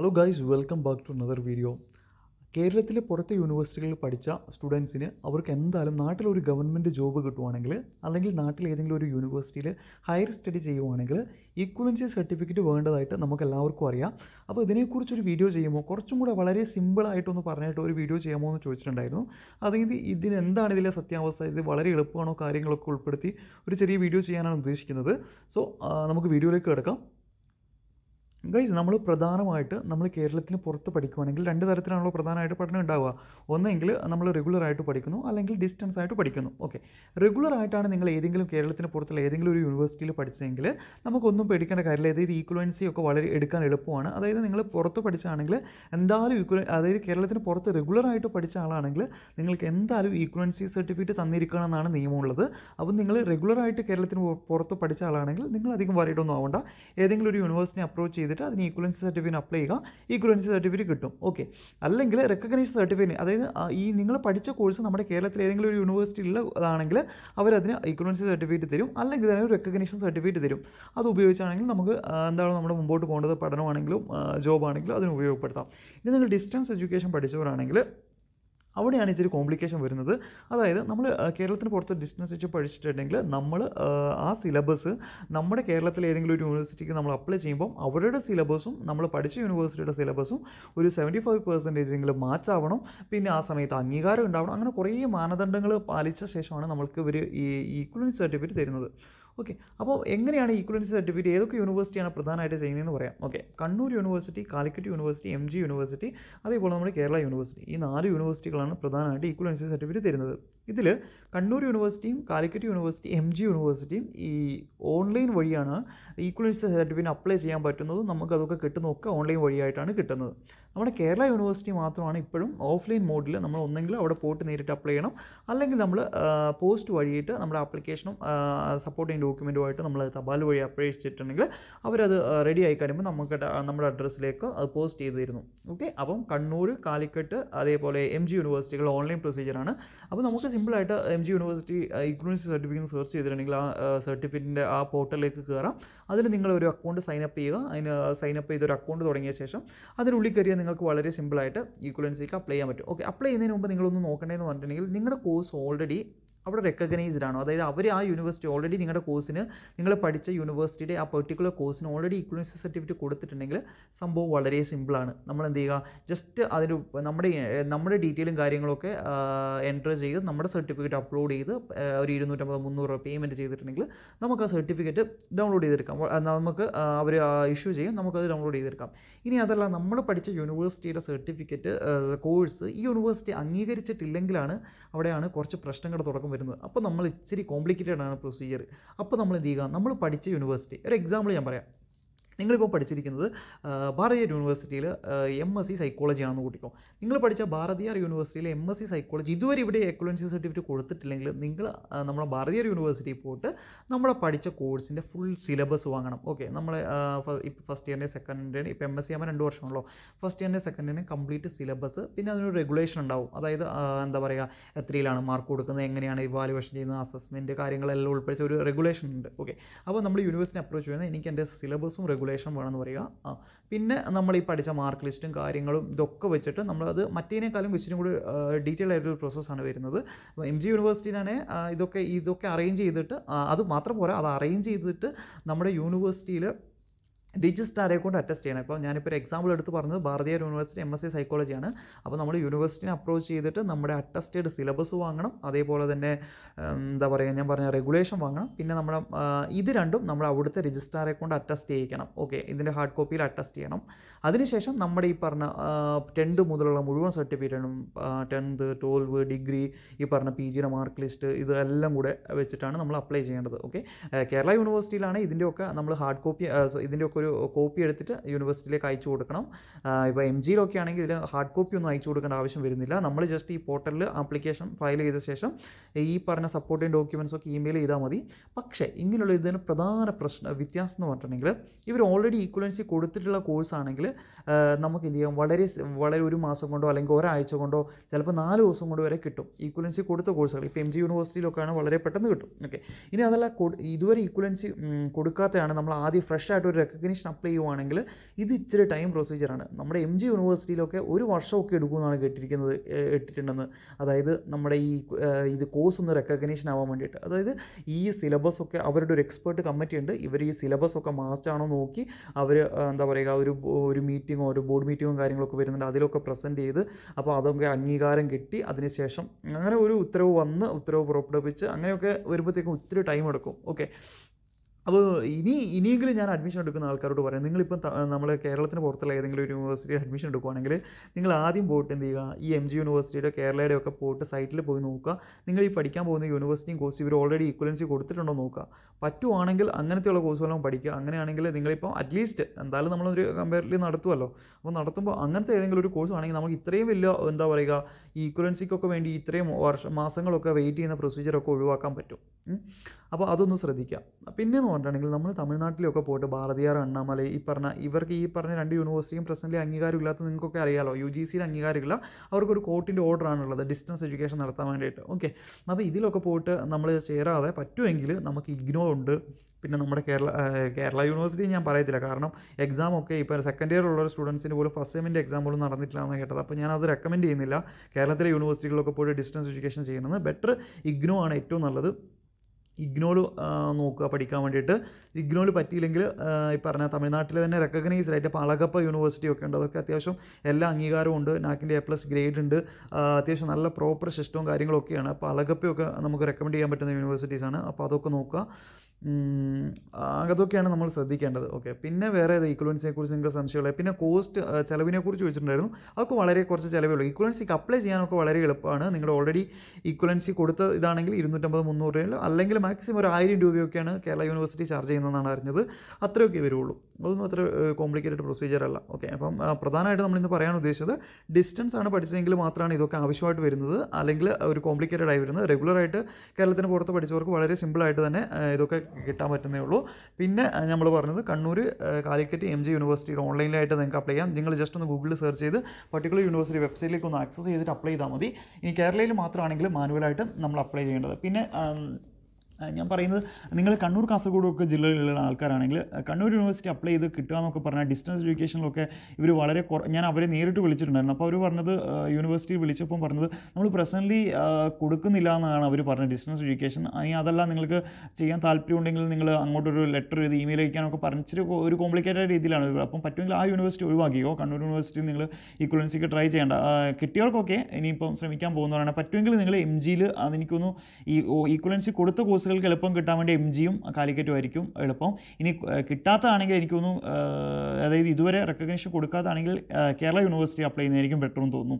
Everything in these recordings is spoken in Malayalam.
hello guys welcome back to another video കേരളത്തിലെ പുറത്തെ യൂണിവേഴ്സിറ്റികളിൽ പഠിച്ച സ്റ്റുഡൻസിന് അവർക്ക് എന്തായാലും നാട്ടിലൊരു ഗവൺമെൻറ് ജോബ് കിട്ടുവാണെങ്കിൽ അല്ലെങ്കിൽ നാട്ടിൽ ഏതെങ്കിലും ഒരു യൂണിവേഴ്സിറ്റിയിൽ ഹയർ സ്റ്റഡി ചെയ്യുവാണെങ്കിൽ ഈക്വലൻസി സർട്ടിഫിക്കറ്റ് വേണ്ടതായിട്ട് നമുക്ക് എല്ലാവർക്കും അറിയാം അപ്പോൾ ഇതിനെക്കുറിച്ചൊരു വീഡിയോ ചെയ്യുമ്പോൾ കുറച്ചും കൂടെ വളരെ സിമ്പിളായിട്ടൊന്ന് പറഞ്ഞിട്ട് ഒരു വീഡിയോ ചെയ്യാമോ എന്ന് ചോദിച്ചിട്ടുണ്ടായിരുന്നു അതെ ഇതിന് എന്താണ് ഇതിലെ സത്യാവസ്ഥ ഇത് വളരെ എളുപ്പമാണോ കാര്യങ്ങളൊക്കെ ഉൾപ്പെടുത്തി ഒരു ചെറിയ വീഡിയോ ചെയ്യാനാണ് ഉദ്ദേശിക്കുന്നത് സോ നമുക്ക് വീഡിയോയിലേക്ക് കിടക്കാം ഗൈസ് നമ്മൾ പ്രധാനമായിട്ട് നമ്മൾ കേരളത്തിന് പുറത്ത് പഠിക്കുവാണെങ്കിൽ രണ്ട് തരത്തിലാണല്ലോ പ്രധാനമായിട്ട് പഠനം ഉണ്ടാവുക ഒന്നെങ്കിൽ നമ്മൾ റെഗുലറായിട്ട് പഠിക്കുന്നു അല്ലെങ്കിൽ ഡിസ്റ്റൻസ് ആയിട്ട് പഠിക്കുന്നു ഓക്കെ റെഗുലറായിട്ടാണ് നിങ്ങൾ ഏതെങ്കിലും കേരളത്തിന് പുറത്തുള്ള ഏതെങ്കിലും ഒരു യൂണിവേഴ്സിറ്റിയിൽ പഠിച്ചെങ്കിൽ നമുക്കൊന്നും പേടിക്കേണ്ട കാര്യമില്ല അതായത് ഈക്വലൻസി ഒക്കെ വളരെ എടുക്കാൻ എളുപ്പമാണ് അതായത് നിങ്ങൾ പുറത്ത് പഠിച്ചാണെങ്കിൽ എന്തായാലും ഈക്വൽ അതായത് കേരളത്തിന് പുറത്ത് റെഗുലറായിട്ട് പഠിച്ച ആളാണെങ്കിൽ നിങ്ങൾക്ക് എന്തായാലും ഈക്വലൻസി സർട്ടിഫിക്കറ്റ് തന്നിരിക്കണം എന്നാണ് നിയമമുള്ളത് അപ്പം നിങ്ങൾ റെഗുലറായിട്ട് കേരളത്തിന് പുറത്ത് പഠിച്ച ആളാണെങ്കിൽ നിങ്ങൾ അധികം വരയിട്ടൊന്നും ആവണ്ട ഏതെങ്കിലും ഒരു യൂണിവേഴ്സിറ്റി അപ്രോച്ച് ചെയ്ത് ചെയ്തിട്ട് അതിന് ഈക്വലൻസി സർട്ടിഫിക്കറ്റ് അപ്ലൈ ചെയ്യുക ഈക്വലൻസി സർട്ടിഫിക്കറ്റ് കിട്ടും ഓക്കെ അല്ലെങ്കിൽ റെക്കഗ്നൈസ് സർട്ടിഫിക്കറ്റ് അതായത് ഈ നിങ്ങൾ പഠിച്ച കോഴ്സ് നമ്മുടെ കേരളത്തിൽ ഏതെങ്കിലും ഒരു യൂണിവേഴ്സിറ്റിയിലുള്ള അതാണെങ്കിൽ അവരതിന് ഈക്വലൻസി സർട്ടിഫിക്കറ്റ് തരും അല്ലെങ്കിൽ ഒരു റെക്കഗ്നേഷൻ സർട്ടിഫിക്കറ്റ് തരും അത് ഉപയോഗിച്ചാണെങ്കിൽ നമുക്ക് എന്താണ് നമ്മുടെ മുമ്പോട്ട് പോകേണ്ടത് പഠനമാണെങ്കിലും ജോബാണെങ്കിലും അതിന് ഉപയോഗപ്പെടുത്താം ഇനി നിങ്ങൾ ഡിസ്റ്റൻസ് എഡ്യൂക്കേഷൻ പഠിച്ചവരാണെങ്കിൽ അവിടെയാണ് ഇച്ചിരി കോംപ്ലിക്കേഷൻ വരുന്നത് അതായത് നമ്മൾ കേരളത്തിന് പുറത്ത് ഡിസ്റ്റൻസ് വെച്ച് പഠിച്ചിട്ടുണ്ടെങ്കിൽ നമ്മൾ ആ സിലബസ് നമ്മുടെ കേരളത്തിലെ ഏതെങ്കിലും ഒരു യൂണിവേഴ്സിറ്റിക്ക് നമ്മൾ അപ്ലൈ ചെയ്യുമ്പോൾ അവരുടെ സിലബസും നമ്മൾ പഠിച്ച യൂണിവേഴ്സിറ്റിയുടെ സിലബസും ഒരു സെവൻറ്റി ഫൈവ് പെർസെൻറ്റേജെങ്കിലും മാച്ചാവണം പിന്നെ ആ സമയത്ത് അംഗീകാരം ഉണ്ടാവണം അങ്ങനെ കുറേ മാനദണ്ഡങ്ങൾ പാലിച്ച ശേഷമാണ് നമ്മൾക്ക് ഇവർ ഈ ഈക്വലൻസ് സർട്ടിഫിക്കറ്റ് തരുന്നത് ഓക്കെ അപ്പോൾ എങ്ങനെയാണ് ഈക്വലൻസി സർട്ടിഫിക്കറ്റ് ഏതൊക്കെ യൂണിവേഴ്സിറ്റിയാണ് പ്രധാനമായിട്ട് ചെയ്യുന്നതെന്ന് പറയാം okay Kannur university Calicut university M G university അതേപോലെ നമ്മുടെ കേരള യൂണിവേഴ്സിറ്റി ഈ നാല് യൂണിവേഴ്സിറ്റികളാണ് പ്രധാനമായിട്ട് ഈക്വലൻസി സർട്ടിഫിക്കറ്റ് തരുന്നത് ഇതിൽ കണ്ണൂർ യൂണിവേഴ്സിറ്റിയും കാലിക്കറ്റ് യൂണിവേഴ്സിറ്റി എം ജി യൂണിവേഴ്സിറ്റിയും ഈ ഓൺലൈൻ വഴിയാണ് ഈക്വലൻസി സർട്ടിഫിക്കറ്റ് അപ്ലൈ ചെയ്യാൻ പറ്റുന്നതും നമുക്കതൊക്കെ കിട്ടുന്നതൊക്കെ ഓൺലൈൻ വഴിയായിട്ടാണ് കിട്ടുന്നത് നമ്മുടെ കേരള യൂണിവേഴ്സിറ്റി മാത്രമാണ് ഇപ്പോഴും ഓഫ്ലൈൻ മോഡിൽ നമ്മൾ ഒന്നെങ്കിൽ അവിടെ പോയിട്ട് നേരിട്ട് അപ്ലൈ ചെയ്യണം അല്ലെങ്കിൽ നമ്മൾ പോസ്റ്റ് വഴിയിട്ട് നമ്മുടെ ആപ്ലിക്കേഷനും സപ്പോർട്ടിങ് ഡോക്യുമെൻറ്റുമായിട്ട് നമ്മൾ തപാൽ വഴി അപേക്ഷിച്ചിട്ടുണ്ടെങ്കിൽ അവരത് റെഡി ആയി കഴിയുമ്പോൾ നമുക്ക് നമ്മുടെ അഡ്രസ്സിലേക്ക് അത് പോസ്റ്റ് ചെയ്ത് തരുന്നു ഓക്കെ അപ്പം കണ്ണൂർ കാലിക്കട്ട് അതേപോലെ എം ജി യൂണിവേഴ്സിറ്റികൾ ഓൺലൈൻ പ്രൊസീജിയറാണ് അപ്പോൾ നമുക്ക് സിമ്പിളായിട്ട് എം ജി യൂണിവേഴ്സിറ്റി ഇഗ്നോറൻസ് സർട്ടിഫിക്കറ്റ് സെർച്ച് ചെയ്തിട്ടുണ്ടെങ്കിൽ ആ സർട്ടിഫിക്കറ്റിൻ്റെ ആ പോർട്ടലിലേക്ക് കയറാം അതിൽ നിങ്ങൾ ഒരു അക്കൗണ്ട് സൈനപ്പ് ചെയ്യുക അതിന് സൈനപ്പ് ചെയ്തൊരു അക്കൗണ്ട് തുടങ്ങിയ ശേഷം അതിനുള്ളിൽ കയറിയ നിങ്ങൾ നിങ്ങൾക്ക് വളരെ സിമ്പിളായിട്ട് ഈക്വലൻസിക്ക് അപ്ലൈ ചെയ്യാൻ പറ്റും ഓക്കെ അപ്ലൈ ചെയ്യുന്നതിന് മുമ്പ് നിങ്ങളൊന്ന് നോക്കേണ്ടതെന്ന് പറഞ്ഞിട്ടുണ്ടെങ്കിൽ നിങ്ങളുടെ കോഴ്സ് ഓൾറെഡി അവിടെ റെക്കഗ്നൈസ്ഡ് ആണോ അതായത് അവർ ആ യൂണിവേഴ്സിറ്റി ഓൾറെഡി നിങ്ങളുടെ കോഴ്സിന് നിങ്ങൾ പഠിച്ച യൂണിവേഴ്സിറ്റിയുടെ ആ പെർട്ടിക്കുലർ കോഴ്സിന് ഓൾറെഡി ഇക്വലൻസി സർട്ടിഫിക്കറ്റ് കൊടുത്തിട്ടുണ്ടെങ്കിൽ സംഭവം വളരെ സിമ്പിളാണ് നമ്മൾ എന്ത് ചെയ്യുക ജസ്റ്റ് അതിന് നമ്മുടെ നമ്മുടെ ഡീറ്റെയിലും കാര്യങ്ങളൊക്കെ എൻ്റർ ചെയ്ത് നമ്മുടെ സർട്ടിഫിക്കറ്റ് അപ്ലോഡ് ചെയ്ത് ഒരു ഇരുന്നൂറ്റമ്പത് മുന്നൂറ് രൂപ പേയ്മെൻറ്റ് ചെയ്തിട്ടുണ്ടെങ്കിൽ നമുക്ക് ആ സർട്ടിഫിക്കറ്റ് ഡൗൺലോഡ് ചെയ്തെടുക്കാം നമുക്ക് അവർ ഇഷ്യൂ ചെയ്യും നമുക്കത് ഡൗൺലോഡ് ചെയ്തെടുക്കാം ഇനി അതല്ല നമ്മൾ പഠിച്ച യൂണിവേഴ്സിറ്റിയുടെ സർട്ടിഫിക്കറ്റ് കോഴ്സ് ഈ യൂണിവേഴ്സിറ്റി അംഗീകരിച്ചിട്ടില്ലെങ്കിലാണ് അവിടെയാണ് കുറച്ച് പ്രശ്നങ്ങൾ തുടക്കം വരുന്നത് അപ്പോൾ നമ്മൾ ഇച്ചിരി കോംപ്ലിക്കേറ്റഡ് ആണ് പ്രൊസീജിയർ അപ്പോൾ നമ്മൾ എന്ത് ചെയ്യുക നമ്മൾ പഠിച്ച യൂണിവേഴ്സിറ്റി ഒരു എക്സാമ്പിൾ ഞാൻ പറയാം നിങ്ങളിപ്പോൾ പഠിച്ചിരിക്കുന്നത് ഭാരതീയർ യൂണിവേഴ്സിറ്റിയിൽ എം എസ് സി സൈക്കോളജി ആണെന്ന് കൂട്ടിക്കോ നിങ്ങൾ പഠിച്ച ഭാരതീയർ യൂണിവേഴ്സിറ്റിയിൽ എം എസ് സി സൈക്കോളജി ഇതുവരെ ഇവിടെ എക്വലൻസി സർട്ടിഫിക്കറ്റ് കൊടുത്തിട്ടില്ലെങ്കിൽ നിങ്ങൾ നമ്മുടെ ഭാരതീയർ യൂണിവേഴ്സിറ്റി പോയിട്ട് നമ്മളെ പഠിച്ച കോഴ്സിൻ്റെ ഫുൾ സിലബസ് വാങ്ങണം ഓക്കെ നമ്മളെ ഫസ്റ്റ് ഇയറിൻ്റെ സെക്കൻഡ് ഇയറിൻ്റെ ഇപ്പോൾ എം എസ് സി ആകുമ്പോൾ രണ്ട് വർഷമാണല്ലോ ഫസ്റ്റ് ഇയറിൻ്റെ സെക്കൻഡ് ഇയറിന് കംപ്ലീറ്റ് സിലബസ് പിന്നെ അതിനൊരു റെഗുലേഷൻ ഉണ്ടാവും അതായത് എന്താ പറയുക എത്രയിലാണ് മാർക്ക് കൊടുക്കുന്നത് എങ്ങനെയാണ് ഇവാലുവേഷൻ ചെയ്യുന്നത് അസസ്മെൻറ്റ് കാര്യങ്ങളെല്ലാം ഉൾപ്പെടുത്തി ഒരു റെഗുലേഷൻ ഉണ്ട് ഓക്കെ അപ്പോൾ നമ്മൾ യൂണിവേഴ്സിറ്റി അപ്രോച്ച് ചെയ്യുന്നത് എനിക്ക് എൻ്റെ സിലബസും റെഗുലേഷൻ കാൽക്കുലേഷൻ വേണമെന്ന് പറയുക ആ പിന്നെ നമ്മൾ ഈ പഠിച്ച മാർക്ക് ലിസ്റ്റും കാര്യങ്ങളും ഇതൊക്കെ വെച്ചിട്ട് നമ്മളത് മറ്റേനേക്കാളും ഇച്ചിരി കൂടി ഡീറ്റെയിൽ ആയിട്ടൊരു പ്രോസസ്സാണ് വരുന്നത് എം ജി യൂണിവേഴ്സിറ്റിയിലാണ് ഇതൊക്കെ ഇതൊക്കെ അറേഞ്ച് ചെയ്തിട്ട് അത് മാത്രം പോരാ അത് അറേഞ്ച് ചെയ്തിട്ട് നമ്മുടെ യൂണിവേഴ്സിറ്റിയിൽ രജിസ്ട്രാറെ കൊണ്ട് അറ്റസ്റ്റ് ചെയ്യണം അപ്പോൾ ഞാനിപ്പോൾ ഒരു എക്സാമ്പിൾ എടുത്ത് പറഞ്ഞത് Bharatiya university M S C സൈക്കോളജിയാണ് അപ്പോൾ നമ്മൾ യൂണിവേഴ്സിറ്റിനെ അപ്രോച്ച് ചെയ്തിട്ട് നമ്മുടെ അറ്റസ്റ്റഡ് സിലബസ് വാങ്ങണം അതേപോലെ തന്നെ എന്താ പറയുക ഞാൻ പറഞ്ഞ റെഗുലേഷൻ വാങ്ങണം പിന്നെ നമ്മുടെ ഇത് രണ്ടും നമ്മൾ അവിടുത്തെ രജിസ്ട്രാറെ കൊണ്ട് അറ്റസ്റ്റ് ചെയ്യിക്കണം ഓക്കെ ഇതിൻ്റെ ഹാർഡ് കോപ്പിയിൽ അറ്റസ്റ്റ് ചെയ്യണം അതിനുശേഷം നമ്മുടെ ഈ പറഞ്ഞ ടെൻത്ത് മുതലുള്ള മുഴുവൻ സർട്ടിഫിക്കറ്റും ടെൻത്ത് ട്വൽവ് ഡിഗ്രി ഈ പറഞ്ഞ പി ജിയുടെ മാർക്ക് ലിസ്റ്റ് ഇതെല്ലാം കൂടെ വെച്ചിട്ടാണ് നമ്മൾ അപ്ലൈ ചെയ്യേണ്ടത് ഓക്കെ കേരള യൂണിവേഴ്സിറ്റിയിലാണ് ഇതിൻ്റെയൊക്കെ നമ്മൾ ഹാർഡ് കോപ്പി ഇതിൻ്റെയൊക്കെ ഒരു ഒരു കോപ്പി എടുത്തിട്ട് യൂണിവേഴ്സിറ്റിയിലേക്ക് അയച്ചു കൊടുക്കണം ഇപ്പോൾ എം ജിയിലൊക്കെ ആണെങ്കിൽ ഇതിൽ ഹാർഡ് കോപ്പി ഒന്നും അയച്ചു കൊടുക്കേണ്ട ആവശ്യം വരുന്നില്ല നമ്മൾ ജസ്റ്റ് ഈ പോർട്ടലിൽ ആപ്ലിക്കേഷൻ ഫയൽ ചെയ്ത ശേഷം ഈ പറഞ്ഞ സപ്പോർട്ടിങ് ഡോക്യുമെൻസ് ഒക്കെ ഇമെയിൽ ചെയ്താൽ മതി പക്ഷേ ഇങ്ങനെയുള്ള ഇതിന് പ്രധാന പ്രശ്ന വ്യത്യാസം എന്ന് പറഞ്ഞിട്ടുണ്ടെങ്കിൽ ഇവർ ഓൾറെഡി ഈക്വലൻസി കൊടുത്തിട്ടുള്ള കോഴ്സ് ആണെങ്കിൽ നമുക്ക് എന്ത് ചെയ്യാം വളരെ വളരെ ഒരു മാസം കൊണ്ടോ അല്ലെങ്കിൽ ഒരാഴ്ച കൊണ്ടോ ചിലപ്പോൾ നാല് ദിവസം കൊണ്ട് വരെ കിട്ടും ഈക്വലൻസി കൊടുത്ത കോഴ്സുകൾ ഇപ്പോൾ എം ജി യൂണിവേഴ്സിറ്റിയിലൊക്കെയാണ് വളരെ പെട്ടെന്ന് കിട്ടും ഓക്കെ ഇനി അതല്ല ഇതുവരെ ഈക്വലൻസി കൊടുക്കാത്തതാണ് നമ്മൾ ആദ്യം ഫ്രഷ് ആയിട്ട് ഒരു റെക്കഗ്നേഷൻ റെക്കഗ്നീഷൻ അപ്ലൈ ചെയ്യുവാണെങ്കിൽ ഇത് ഇച്ചിരി ടൈം പ്രൊസീജിയറാണ് നമ്മുടെ എം ജി യൂണിവേഴ്സിറ്റിയിലൊക്കെ ഒരു വർഷമൊക്കെ എടുക്കുമെന്നാണ് കേട്ടിരിക്കുന്നത് ഇട്ടിട്ടുണ്ടെന്ന് അതായത് നമ്മുടെ ഈ ഇത് കോഴ്സ് ഒന്ന് റെക്കഗ്നേഷൻ ആവാൻ വേണ്ടിയിട്ട് അതായത് ഈ സിലബസ് ഒക്കെ അവരുടെ ഒരു എക്സ്പേർട്ട് കമ്മിറ്റി ഉണ്ട് ഇവർ ഈ സിലബസ് ഒക്കെ മാസ്റ്റാണോ നോക്കി അവർ എന്താ പറയുക ഒരു ഒരു മീറ്റിങ്ങോ ഒരു ബോർഡ് മീറ്റിങ്ങോ കാര്യങ്ങളൊക്കെ വരുന്നുണ്ട് അതിലൊക്കെ പ്രസൻറ്റ് ചെയ്ത് അപ്പോൾ അതൊക്കെ അംഗീകാരം കിട്ടി അതിനുശേഷം അങ്ങനെ ഒരു ഉത്തരവ് വന്ന് ഉത്തരവ് പുറപ്പെടുവിച്ച് അങ്ങനെയൊക്കെ വരുമ്പോഴത്തേക്കും ഒത്തിരി ടൈം എടുക്കും ഓക്കെ അപ്പോൾ ഇനി ഇനിയെങ്കിലും ഞാൻ അഡ്മിഷൻ എടുക്കുന്ന ആൾക്കാരോട് പറയാം നിങ്ങളിപ്പം നമ്മൾ കേരളത്തിന് പുറത്തുള്ള ഏതെങ്കിലും ഒരു യൂണിവേഴ്സിറ്റി അഡ്മിഷൻ എടുക്കുകയാണെങ്കിൽ നിങ്ങൾ ആദ്യം പോയിട്ട് എന്ത് ചെയ്യുക ഈ എം ജി യൂണിവേഴ്സിറ്റിയുടെ കേരളയുടെ ഒക്കെ പോയിട്ട് സൈറ്റിൽ പോയി നോക്കുക നിങ്ങൾ ഈ പഠിക്കാൻ പോകുന്ന യൂണിവേഴ്സിറ്റിയും കോഴ്സ് ഇവർ ഓൾറെഡി ഈക്വലൻസി കൊടുത്തിട്ടുണ്ടോ നോക്കുക പറ്റുവാണെങ്കിൽ അങ്ങനത്തെയുള്ള കോഴ്സുകളും പഠിക്കുക അങ്ങനെയാണെങ്കിൽ നിങ്ങളിപ്പോൾ അറ്റ്ലീസ്റ്റ് എന്തായാലും നമ്മളൊരു കമ്പാരിറ്റീവ് നടത്തുമല്ലോ അപ്പോൾ നടത്തുമ്പോൾ അങ്ങനത്തെ ഏതെങ്കിലും ഒരു കോഴ്സ് ആണെങ്കിൽ നമുക്ക് ഇത്രയും വലിയ എന്താ പറയുക ഈ ഇക്വലൻസിക്കൊക്കെ വേണ്ടി ഇത്രയും വർഷം മാസങ്ങളൊക്കെ വെയിറ്റ് ചെയ്യുന്ന പ്രൊസീജിയറൊക്കെ ഒഴിവാക്കാൻ പറ്റും അപ്പോൾ അതൊന്ന് ശ്രദ്ധിക്കുക പിന്നെ എന്ന് പറഞ്ഞിട്ടുണ്ടെങ്കിൽ നമ്മൾ തമിഴ്നാട്ടിലൊക്കെ പോയിട്ട് ഭാരതിയാർ അണ്ണാമല ഈ പറഞ്ഞ ഇവർക്ക് ഈ പറഞ്ഞ രണ്ട് യൂണിവേഴ്സിറ്റിയും അംഗീകാരം അംഗീകാരമില്ലാത്ത നിങ്ങൾക്കൊക്കെ അറിയാലോ യു ജി സിയിൽ അംഗീകാരമില്ല അവർക്കൊരു കോർട്ടിൻ്റെ ഓർഡറാണുള്ളത് ഡിസ്റ്റൻസ് എഡ്യൂക്കേഷൻ നടത്താൻ വേണ്ടിയിട്ട് ഓക്കെ അപ്പോൾ ഇതിലൊക്കെ പോയിട്ട് നമ്മൾ ചേരാതെ പറ്റുമെങ്കിൽ നമുക്ക് ഇഗ്നോ ഉണ്ട് പിന്നെ നമ്മുടെ കേരള കേരള യൂണിവേഴ്സിറ്റി ഞാൻ പറയത്തില്ല കാരണം എക്സാം ഒക്കെ ഇപ്പോൾ സെക്കൻഡ് ഇയർ ഉള്ള സ്റ്റുഡൻസിന് പോലും ഫസ്റ്റ് സെമിൻ്റെ എക്സാം പോലും നടന്നിട്ടില്ല കേട്ടത് അപ്പോൾ ഞാൻ അത് റെക്കമെൻഡ് ചെയ്യുന്നില്ല കേരളത്തിലെ യൂണിവേഴ്സിറ്റികളൊക്കെ പോയി ഡിസ്റ്റൻസ് എഡ്യൂക്കേഷൻ ചെയ്യുന്നത് ബെറ്റർ ഇഗ്നോ ആണ് ഏറ്റവും നല്ലത് ഇഗ്നോൾ നോക്കുക പഠിക്കാൻ വേണ്ടിയിട്ട് ഇഗ്നോൾ പറ്റിയില്ലെങ്കിൽ ഈ പറഞ്ഞ തമിഴ്നാട്ടിലെ തന്നെ റെക്കഗ്നൈസ്ഡ് ആയിട്ട് പാളകപ്പ യൂണിവേഴ്സിറ്റി ഒക്കെ ഉണ്ട് അതൊക്കെ അത്യാവശ്യം എല്ലാ അംഗീകാരവും ഉണ്ട് നാക്കിൻ്റെ എ പ്ലസ് ഗ്രേഡ് ഉണ്ട് അത്യാവശ്യം നല്ല പ്രോപ്പർ സിസ്റ്റവും കാര്യങ്ങളൊക്കെയാണ് അപ്പോൾ അളകപ്പയൊക്കെ നമുക്ക് റെക്കമെൻഡ് ചെയ്യാൻ പറ്റുന്ന യൂണിവേഴ്സിറ്റീസാണ് അപ്പോൾ അതൊക്കെ നോക്കുക അതൊക്കെയാണ് നമ്മൾ ശ്രദ്ധിക്കേണ്ടത് ഓക്കെ പിന്നെ വേറെ ഏത് ഇക്വലൻസിനെ കുറിച്ച് നിങ്ങൾക്ക് സംശയമുള്ളത് പിന്നെ കോസ്റ്റ് ചിലവിനെ കുറിച്ച് ചോദിച്ചിട്ടുണ്ടായിരുന്നു അതൊക്കെ വളരെ കുറച്ച് ചിലവേ ഉള്ളൂ ഇക്വലൻസിക്ക് അപ്ലൈ ചെയ്യാനൊക്കെ വളരെ എളുപ്പമാണ് നിങ്ങൾ ഓൾറെഡി ഇക്വലൻസി കൊടുത്ത ഇതാണെങ്കിൽ ഇരുന്നൂറ്റമ്പത് മുന്നൂറ് രൂപയുള്ളൂ അല്ലെങ്കിൽ മാക്സിമം ഒരു ആയിരം രൂപയൊക്കെയാണ് കേരള യൂണിവേഴ്സിറ്റി ചാർജ് ചെയ്യുന്നതെന്നാണ് അറിഞ്ഞത് അത്രയൊക്കെ വരുള്ളൂ അതൊന്നും അത്ര കോംപ്ലിക്കേറ്റഡ് പ്രൊസീജിയർ അല്ല ഓക്കെ അപ്പം പ്രധാനമായിട്ട് നമ്മൾ ഇന്ന് പറയാൻ ഉദ്ദേശിച്ചത് ഡിസ്റ്റൻസ് ആണ് പഠിച്ചതെങ്കിൽ മാത്രമാണ് ഇതൊക്കെ ആവശ്യമായിട്ട് വരുന്നത് അല്ലെങ്കിൽ ഒരു കോംപ്ലിക്കേറ്റഡ് ആയി വരുന്നത് റെഗുലറായിട്ട് കേരളത്തിന് പുറത്ത് പഠിച്ചവർക്ക് വളരെ സിമ്പിളായിട്ട് തന്നെ ഇതൊക്കെ കിട്ടാൻ പറ്റുന്നേ ഉള്ളൂ പിന്നെ നമ്മൾ പറഞ്ഞത് കണ്ണൂർ കാലിക്കറ്റ് എം ജി യൂണിവേഴ്സിറ്റിയുടെ ഓൺലൈനിലായിട്ട് നിങ്ങൾക്ക് അപ്ലൈ ചെയ്യാം നിങ്ങൾ ജസ്റ്റ് ഒന്ന് ഗൂഗിളിൽ സെർച്ച് ചെയ്ത് പർട്ടിക്കുലർ യൂണിവേഴ്സിറ്റി വെബ്സൈറ്റിലേക്ക് ഒന്ന് ആക്സസ് ചെയ്തിട്ട് അപ്ലൈ ചെയ്താൽ മതി ഇനി കേരളയിൽ മാത്രമാണെങ്കിൽ മാനുവലായിട്ട് നമ്മൾ അപ്ലൈ ചെയ്യേണ്ടത് പിന്നെ ഞാൻ പറയുന്നത് നിങ്ങൾ കണ്ണൂർ കാസർഗോഡൊക്കെ ജില്ലകളിലുള്ള ആൾക്കാരാണെങ്കിൽ കണ്ണൂർ യൂണിവേഴ്സിറ്റി അപ്ലൈ ചെയ്ത് കിട്ടുക എന്നൊക്കെ പറഞ്ഞാൽ ഡിസ്റ്റൻസ് എഡ്യൂക്കേഷനിലൊക്കെ ഇവർ വളരെ ഞാൻ അവരെ നേരിട്ട് വിളിച്ചിട്ടുണ്ടായിരുന്നു അപ്പോൾ അവർ പറഞ്ഞത് യൂണിവേഴ്സിറ്റി വിളിച്ചപ്പോൾ പറഞ്ഞത് നമ്മൾ പ്രസൻ്റ്ലി കൊടുക്കുന്നില്ല എന്നാണ് അവർ പറഞ്ഞത് ഡിസ്റ്റൻസ് എഡ്യൂക്കേഷൻ ഇനി അതെല്ലാം നിങ്ങൾക്ക് ചെയ്യാൻ ഉണ്ടെങ്കിൽ നിങ്ങൾ അങ്ങോട്ടൊരു ലെറ്റർ എഴുതി ഇമെയിൽ അയക്കാനൊക്കെ പറഞ്ഞിട്ട് ഒരു കോംപ്ലിക്കേറ്റഡ് രീതിയിലാണ് അപ്പം പറ്റുമെങ്കിൽ ആ യൂണിവേഴ്സിറ്റി ഒഴിവാക്കിയോ കണ്ണൂർ യൂണിവേഴ്സിറ്റി നിങ്ങൾ ഇക്വലൻസിക്ക് ട്രൈ ചെയ്യേണ്ട കിട്ടിയവർക്കൊക്കെ ഇനിയിപ്പം ശ്രമിക്കാൻ പോകുന്നവരാണ് പറ്റുമെങ്കിൽ നിങ്ങൾ എം ജിയിൽ അതെനിക്കൊന്ന് ഈ ഇക്വലൻസി കൊടുത്ത കോഴ്സ് ഉദ്യോഗസ്ഥർക്ക് എളുപ്പം കിട്ടാൻ വേണ്ടി എം ജിയും കാലിക്കറ്റും ആയിരിക്കും എളുപ്പം ഇനി കിട്ടാത്തതാണെങ്കിൽ എനിക്ക് അതായത് ഇതുവരെ റെക്കഗ്നേഷൻ കൊടുക്കാത്തതാണെങ്കിൽ കേരള യൂണിവേഴ്സിറ്റി അപ്ലൈ ചെയ്യുന്നതായിരിക്കും ബെറ്റർ എന്ന് തോന്നുന്നു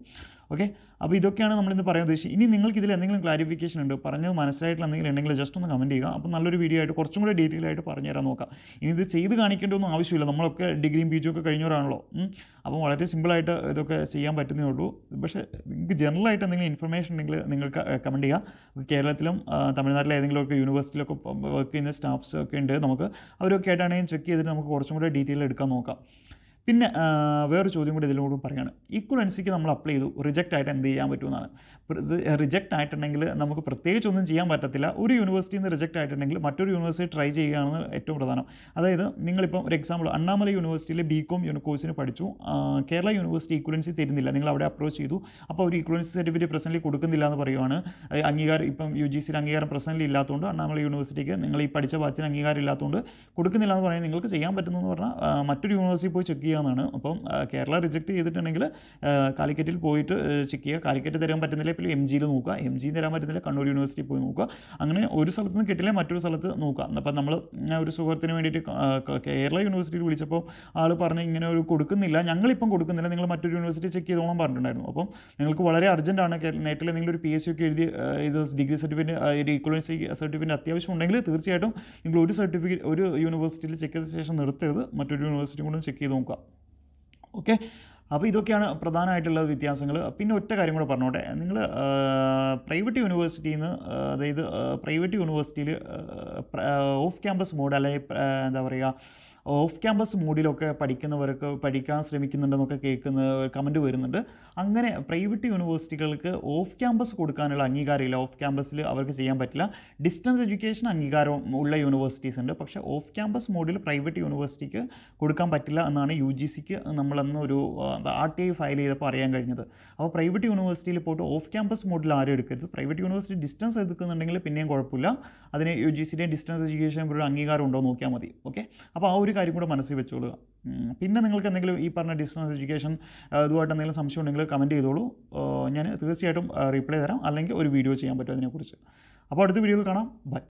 ഓക്കെ അപ്പോൾ ഇതൊക്കെയാണ് നമ്മളിന്ന് പറയാൻ ഉദ്ദേശിച്ചത് ഇനി നിങ്ങൾക്ക് ഇതിൽ എന്തെങ്കിലും ക്ലാരിഫിക്കേഷൻ ഉണ്ടോ പറഞ്ഞത് മനസ്സിലായിട്ടുള്ള എന്തെങ്കിലും ഉണ്ടെങ്കിൽ ജസ്റ്റ് ഒന്ന് കമൻറ്റ് ചെയ്യുക അപ്പോൾ നല്ലൊരു വീഡിയോ ആയിട്ട് കുറച്ചും കൂടെ ഡീറ്റെയിൽ ആയിട്ട് പറഞ്ഞു തരാൻ നോക്കാം ഇനി ഇത് ചെയ്ത് കാണിക്കേണ്ടൊന്നും ആവശ്യമില്ല നമ്മളൊക്കെ ഡിഗ്രിയും പി ഒക്കെ കഴിഞ്ഞവരാണല്ലോ അപ്പോൾ വളരെ സിമ്പിളായിട്ട് ഇതൊക്കെ ചെയ്യാൻ പറ്റുന്നേ ഉള്ളൂ പക്ഷേ നിങ്ങൾക്ക് ജനറലായിട്ട് എന്തെങ്കിലും ഇൻഫർമേഷൻ ഉണ്ടെങ്കിൽ നിങ്ങൾക്ക് കമൻറ്റ് ചെയ്യുക കേരളത്തിലും തമിഴ്നാട്ടിലെ ഏതെങ്കിലുമൊക്കെ യൂണിവേഴ്സിറ്റിയിലൊക്കെ വർക്ക് ചെയ്യുന്ന സ്റ്റാഫ്സ് ഒക്കെ ഉണ്ട് നമുക്ക് അവരൊക്കെ ആയിട്ടാണെങ്കിൽ ചെക്ക് ചെയ്തിട്ട് നമുക്ക് കുറച്ചും കൂടെ ഡീറ്റെയിൽ എടുക്കാൻ നോക്കാം പിന്നെ വേറൊരു ചോദ്യം കൂടി ഇതിലൂടെ പറയുകയാണ് ഈക്വലൻസിക്ക് നമ്മൾ അപ്ലൈ ചെയ്തു റിജക്റ്റ് ആയിട്ട് എന്ത് ചെയ്യാൻ പറ്റുമെന്നാണ് റിജക്റ്റ് ആയിട്ടുണ്ടെങ്കിൽ നമുക്ക് പ്രത്യേകിച്ച് ഒന്നും ചെയ്യാൻ പറ്റത്തില്ല ഒരു യൂണിവേഴ്സിറ്റിയിൽ നിന്ന് റിജക്റ്റ് ആയിട്ടുണ്ടെങ്കിൽ മറ്റൊരു യൂണിവേഴ്സിറ്റി ട്രൈ ചെയ്യുകയാണ് ഏറ്റവും പ്രധാനം അതായത് നിങ്ങളിപ്പം ഒരു എക്സാമ്പിൾ അണ്ണാമല യൂണിവേഴ്സിറ്റിയിൽ ബി കോം യൂണിക്കോഴ്സിന് പഠിച്ചു കേരള യൂണിവേഴ്സിറ്റി ഈക്വലൻസി തരുന്നില്ല നിങ്ങൾ അവിടെ അപ്രോച്ച് ചെയ്തു അപ്പോൾ ഒരു ഈക്വലൻസി സർട്ടിഫിക്കറ്റ് പ്രസൻ്റ് കൊടുക്കുന്നില്ല എന്ന് പറയുവാണ് അംഗീകാരം ഇപ്പം യു ജി സിയിൽ അംഗീകാരം പ്രസൻ്റ് ഇല്ലാത്തതുകൊണ്ട് അണ്ണാമല യൂണിവേഴ്സിറ്റിക്ക് നിങ്ങൾ ഈ പഠിച്ച ബാച്ചിന് അംഗീകാരം ഇല്ലാത്തതുകൊണ്ട് കൊടുക്കുന്നില്ല എന്ന് പറഞ്ഞാൽ നിങ്ങൾക്ക് ചെയ്യാൻ പറ്റുന്നതെന്ന് പറഞ്ഞാൽ മറ്റൊരു യൂണിവേഴ്സിറ്റി പോയി ചെക്ക് ചെയ്യുക ചെയ്യാവുന്നതാണ് അപ്പം കേരള റിജക്റ്റ് ചെയ്തിട്ടുണ്ടെങ്കിൽ കാലിക്കറ്റിൽ പോയിട്ട് ചെക്ക് ചെയ്യുക കാലിക്കറ്റ് തരാൻ പറ്റുന്നില്ല ഇപ്പോൾ എം ജിയിൽ നോക്കുക എം ജിയിൽ തരാൻ പറ്റുന്നില്ല കണ്ണൂർ യൂണിവേഴ്സിറ്റി പോയി നോക്കുക അങ്ങനെ ഒരു സ്ഥലത്ത് നിന്ന് കിട്ടില്ല മറ്റൊരു സ്ഥലത്ത് നോക്കുക അപ്പം നമ്മൾ ഒരു സുഹൃത്തിന് വേണ്ടിയിട്ട് കേരള യൂണിവേഴ്സിറ്റിയിൽ വിളിച്ചപ്പോൾ ആൾ പറഞ്ഞ് ഇങ്ങനെ ഒരു കൊടുക്കുന്നില്ല ഞങ്ങളിപ്പം കൊടുക്കുന്നില്ല നിങ്ങൾ മറ്റൊരു യൂണിവേഴ്സിറ്റി ചെക്ക് ചെയ്തോളം പറഞ്ഞിട്ടുണ്ടായിരുന്നു അപ്പം നിങ്ങൾക്ക് വളരെ അർജൻറ്റാണ് നേട്ടിൽ എന്തെങ്കിലും ഒരു പി എസ് സി ഒക്കെ എഴുതി ഇത് ഡിഗ്രി സർട്ടിഫിക്കറ്റ് ഒരു ഈക്വലൻസി സർട്ടിഫിക്കറ്റ് അത്യാവശ്യം ഉണ്ടെങ്കിൽ തീർച്ചയായിട്ടും നിങ്ങൾ ഒരു സർട്ടിഫിക്കറ്റ് ഒരു യൂണിവേഴ്സിറ്റിയിൽ ചെക്ക് ചെയ്ത ശേഷം നിർത്തരുത് മറ്റൊരു യൂണിവേഴ്സിറ്റി കൂടെ ചെക്ക് ചെയ്ത് നോക്കുക ഓക്കെ അപ്പോൾ ഇതൊക്കെയാണ് പ്രധാനമായിട്ടുള്ള വ്യത്യാസങ്ങൾ പിന്നെ ഒറ്റ കാര്യം കൂടെ പറഞ്ഞോട്ടെ നിങ്ങൾ പ്രൈവറ്റ് യൂണിവേഴ്സിറ്റിയിൽ നിന്ന് അതായത് പ്രൈവറ്റ് യൂണിവേഴ്സിറ്റിയിൽ ഓഫ് ക്യാമ്പസ് മോഡ് അല്ലെങ്കിൽ എന്താ പറയുക ഓഫ് ക്യാമ്പസ് മോഡിലൊക്കെ പഠിക്കുന്നവരൊക്കെ പഠിക്കാൻ ശ്രമിക്കുന്നുണ്ടെന്നൊക്കെ കേൾക്കുന്ന കമൻറ്റ് വരുന്നുണ്ട് അങ്ങനെ പ്രൈവറ്റ് യൂണിവേഴ്സിറ്റികൾക്ക് ഓഫ് ക്യാമ്പസ് കൊടുക്കാനുള്ള അംഗീകാരമില്ല ഓഫ് ക്യാമ്പസിൽ അവർക്ക് ചെയ്യാൻ പറ്റില്ല ഡിസ്റ്റൻസ് എഡ്യൂക്കേഷൻ അംഗീകാരം ഉള്ള യൂണിവേഴ്സിറ്റീസ് ഉണ്ട് പക്ഷേ ഓഫ് ക്യാമ്പസ് മോഡിൽ പ്രൈവറ്റ് യൂണിവേഴ്സിറ്റിക്ക് കൊടുക്കാൻ പറ്റില്ല എന്നാണ് യു ജി സിക്ക് നമ്മളന്ന് ഒരു ആർ ടി ഐ ഫയൽ ചെയ്തപ്പോൾ അറിയാൻ കഴിഞ്ഞത് അപ്പോൾ പ്രൈവറ്റ് യൂണിവേഴ്സിറ്റിയിൽ പോയിട്ട് ഓഫ് ക്യാമ്പസ് മോഡിൽ ആരും എടുക്കരുത് പ്രൈവറ്റ് യൂണിവേഴ്സിറ്റി ഡിസ്റ്റൻസ് എടുക്കുന്നുണ്ടെങ്കിൽ പിന്നെയും കുഴപ്പമില്ല അതിന് യു ജി സിയുടെയും ഡിസ്റ്റൻസ് എഡ്യൂക്കേഷൻ ഒരു അംഗീകാരം ഉണ്ടോ നോക്കിയാൽ മതി ഓക്കെ അപ്പോൾ ആ ഒരു കാര്യം കൂടെ മനസ്സിൽ വെച്ചോളുക പിന്നെ നിങ്ങൾക്ക് എന്തെങ്കിലും ഈ പറഞ്ഞ ഡിസ്റ്റൻസ് എഡ്യൂക്കേഷൻ ഇതുമായിട്ട് എന്തെങ്കിലും സംശയം ഉണ്ടെങ്കിൽ കമൻറ്റ് ചെയ്തോളൂ ഞാൻ തീർച്ചയായിട്ടും റിപ്ലൈ തരാം അല്ലെങ്കിൽ ഒരു വീഡിയോ ചെയ്യാൻ പറ്റും അതിനെക്കുറിച്ച് അപ്പോൾ അടുത്ത വീഡിയോയിൽ കാണാം ബൈ